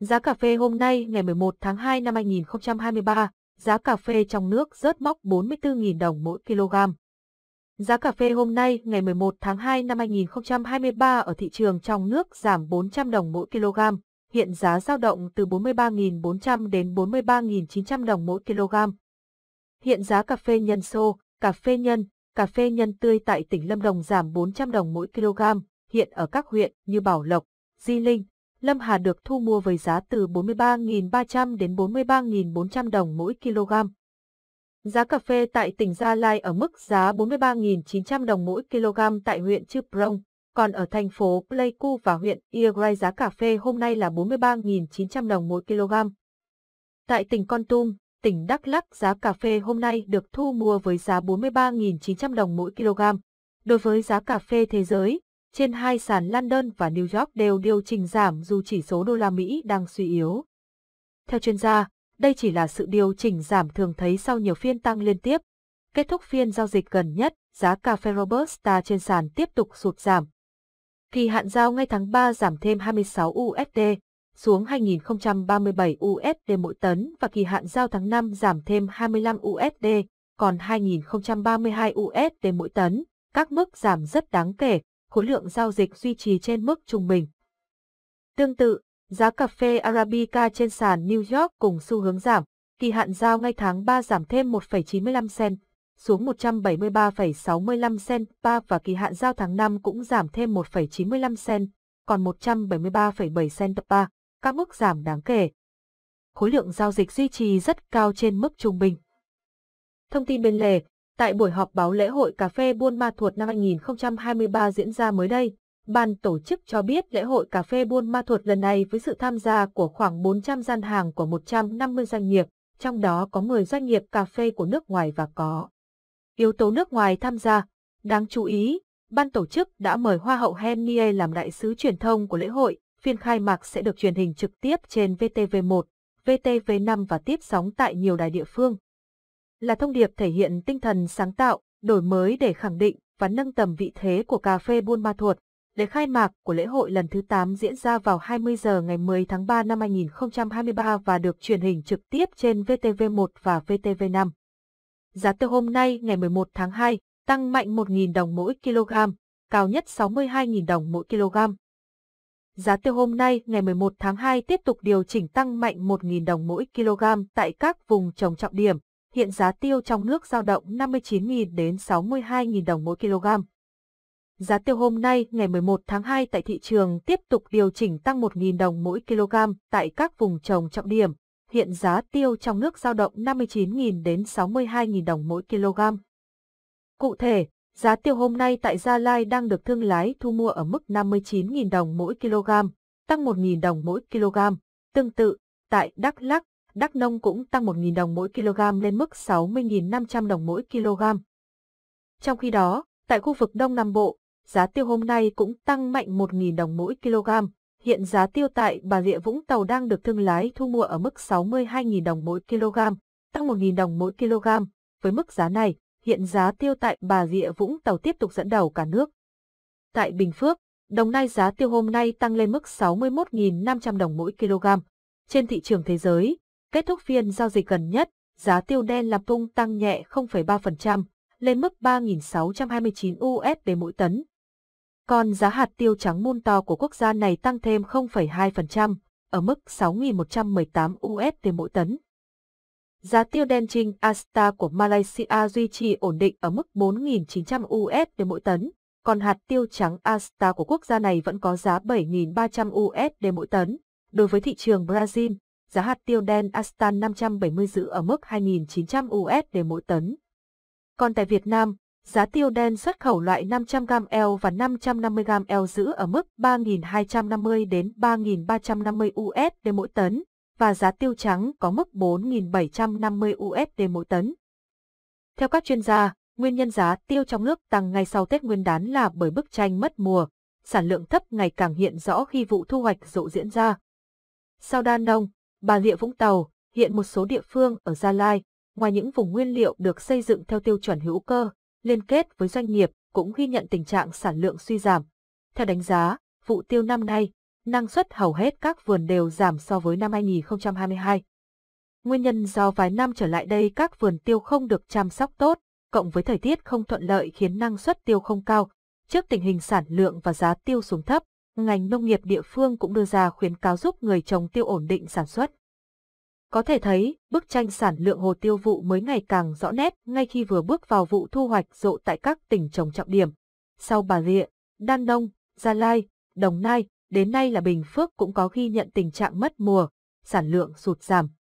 Giá cà phê hôm nay ngày 11 tháng 2 năm 2023, giá cà phê trong nước rớt mốc 44.000 đồng mỗi kg. Giá cà phê hôm nay ngày 11 tháng 2 năm 2023 ở thị trường trong nước giảm 400 đồng mỗi kg, hiện giá giao động từ 43.400 đến 43.900 đồng mỗi kg. Hiện giá cà phê nhân xô, cà phê nhân, cà phê nhân tươi tại tỉnh Lâm Đồng giảm 400 đồng mỗi kg, hiện ở các huyện như Bảo Lộc, Di Linh, Lâm Hà được thu mua với giá từ 43.300 đến 43.400 đồng mỗi kg. Giá cà phê tại tỉnh Gia Lai ở mức giá 43.900 đồng mỗi kg tại huyện Chư Prong, còn ở thành phố Pleiku và huyện Iagrai giá cà phê hôm nay là 43.900 đồng mỗi kg. Tại tỉnh Con Tum, tỉnh Đắk Lắc giá cà phê hôm nay được thu mua với giá 43.900 đồng mỗi kg. Đối với giá cà phê thế giới, trên hai sàn London và New York đều điều chỉnh giảm dù chỉ số đô la Mỹ đang suy yếu. Theo chuyên gia, đây chỉ là sự điều chỉnh giảm thường thấy sau nhiều phiên tăng liên tiếp. Kết thúc phiên giao dịch gần nhất, giá cà phê Robusta trên sàn tiếp tục sụt giảm. Kỳ hạn giao ngay tháng 3 giảm thêm 26 USD, xuống 2037 USD mỗi tấn và kỳ hạn giao tháng 5 giảm thêm 25 USD, còn 2032 USD mỗi tấn. Các mức giảm rất đáng kể, khối lượng giao dịch duy trì trên mức trung bình. Tương tự, giá cà phê Arabica trên sàn New York cùng xu hướng giảm, kỳ hạn giao ngay tháng 3 giảm thêm 1,95 cent, xuống 173,65 cent pa và kỳ hạn giao tháng 5 cũng giảm thêm 1,95 cent, còn 173,7 cent pa, các mức giảm đáng kể. Khối lượng giao dịch duy trì rất cao trên mức trung bình. Thông tin bên lề, Tại buổi họp báo lễ hội cà phê Buôn Ma Thuột năm 2023 diễn ra mới đây, ban tổ chức cho biết lễ hội cà phê Buôn Ma Thuột lần này với sự tham gia của khoảng 400 gian hàng của 150 doanh nghiệp, trong đó có 10 doanh nghiệp cà phê của nước ngoài và có yếu tố nước ngoài tham gia. Đáng chú ý, ban tổ chức đã mời Hoa hậu Hennie làm đại sứ truyền thông của lễ hội, phiên khai mạc sẽ được truyền hình trực tiếp trên VTV1, VTV5 và tiếp sóng tại nhiều đài địa phương là thông điệp thể hiện tinh thần sáng tạo, đổi mới để khẳng định và nâng tầm vị thế của cà phê Buôn Ma Thuột. Lễ khai mạc của lễ hội lần thứ 8 diễn ra vào 20 giờ ngày 10 tháng 3 năm 2023 và được truyền hình trực tiếp trên VTV1 và VTV5. Giá tiêu hôm nay ngày 11 tháng 2 tăng mạnh 1.000 đồng mỗi kg, cao nhất 62.000 đồng mỗi kg. Giá tiêu hôm nay ngày 11 tháng 2 tiếp tục điều chỉnh tăng mạnh 1.000 đồng mỗi kg tại các vùng trồng trọng điểm, hiện giá tiêu trong nước giao động 59.000 đến 62.000 đồng mỗi kg. Giá tiêu hôm nay ngày 11 tháng 2 tại thị trường tiếp tục điều chỉnh tăng 1.000 đồng mỗi kg tại các vùng trồng trọng điểm. Hiện giá tiêu trong nước giao động 59.000 đến 62.000 đồng mỗi kg. Cụ thể, giá tiêu hôm nay tại Gia Lai đang được thương lái thu mua ở mức 59.000 đồng mỗi kg, tăng 1.000 đồng mỗi kg. Tương tự, tại Đắk Lắk, Đắk Nông cũng tăng 1.000 đồng mỗi kg lên mức 60.500 đồng mỗi kg. Trong khi đó, tại khu vực Đông Nam Bộ, giá tiêu hôm nay cũng tăng mạnh 1.000 đồng mỗi kg. Hiện giá tiêu tại Bà Rịa Vũng Tàu đang được thương lái thu mua ở mức 62.000 đồng mỗi kg, tăng 1.000 đồng mỗi kg. Với mức giá này, hiện giá tiêu tại Bà Rịa Vũng Tàu tiếp tục dẫn đầu cả nước. Tại Bình Phước, Đồng Nai giá tiêu hôm nay tăng lên mức 61.500 đồng mỗi kg. Trên thị trường thế giới, Kết thúc phiên giao dịch gần nhất, giá tiêu đen làm tung tăng nhẹ 0,3%, lên mức 3.629 USD mỗi tấn. Còn giá hạt tiêu trắng môn to của quốc gia này tăng thêm 0,2%, ở mức 6.118 USD mỗi tấn. Giá tiêu đen trinh Asta của Malaysia duy trì ổn định ở mức 4.900 USD mỗi tấn, còn hạt tiêu trắng Asta của quốc gia này vẫn có giá 7.300 USD mỗi tấn. Đối với thị trường Brazil, giá hạt tiêu đen Astan 570 giữ ở mức 2.900 USD mỗi tấn. Còn tại Việt Nam, giá tiêu đen xuất khẩu loại 500g L và 550g L giữ ở mức 3.250 đến 3.350 USD mỗi tấn và giá tiêu trắng có mức 4.750 USD mỗi tấn. Theo các chuyên gia, nguyên nhân giá tiêu trong nước tăng ngay sau Tết Nguyên đán là bởi bức tranh mất mùa, sản lượng thấp ngày càng hiện rõ khi vụ thu hoạch rộ diễn ra. Sau đan đông. Bà Rịa Vũng Tàu, hiện một số địa phương ở Gia Lai, ngoài những vùng nguyên liệu được xây dựng theo tiêu chuẩn hữu cơ, liên kết với doanh nghiệp cũng ghi nhận tình trạng sản lượng suy giảm. Theo đánh giá, vụ tiêu năm nay, năng suất hầu hết các vườn đều giảm so với năm 2022. Nguyên nhân do vài năm trở lại đây các vườn tiêu không được chăm sóc tốt, cộng với thời tiết không thuận lợi khiến năng suất tiêu không cao. Trước tình hình sản lượng và giá tiêu xuống thấp, ngành nông nghiệp địa phương cũng đưa ra khuyến cáo giúp người trồng tiêu ổn định sản xuất. Có thể thấy, bức tranh sản lượng hồ tiêu vụ mới ngày càng rõ nét ngay khi vừa bước vào vụ thu hoạch rộ tại các tỉnh trồng trọng điểm. Sau Bà Rịa, Đan Đông, Gia Lai, Đồng Nai, đến nay là Bình Phước cũng có ghi nhận tình trạng mất mùa, sản lượng sụt giảm.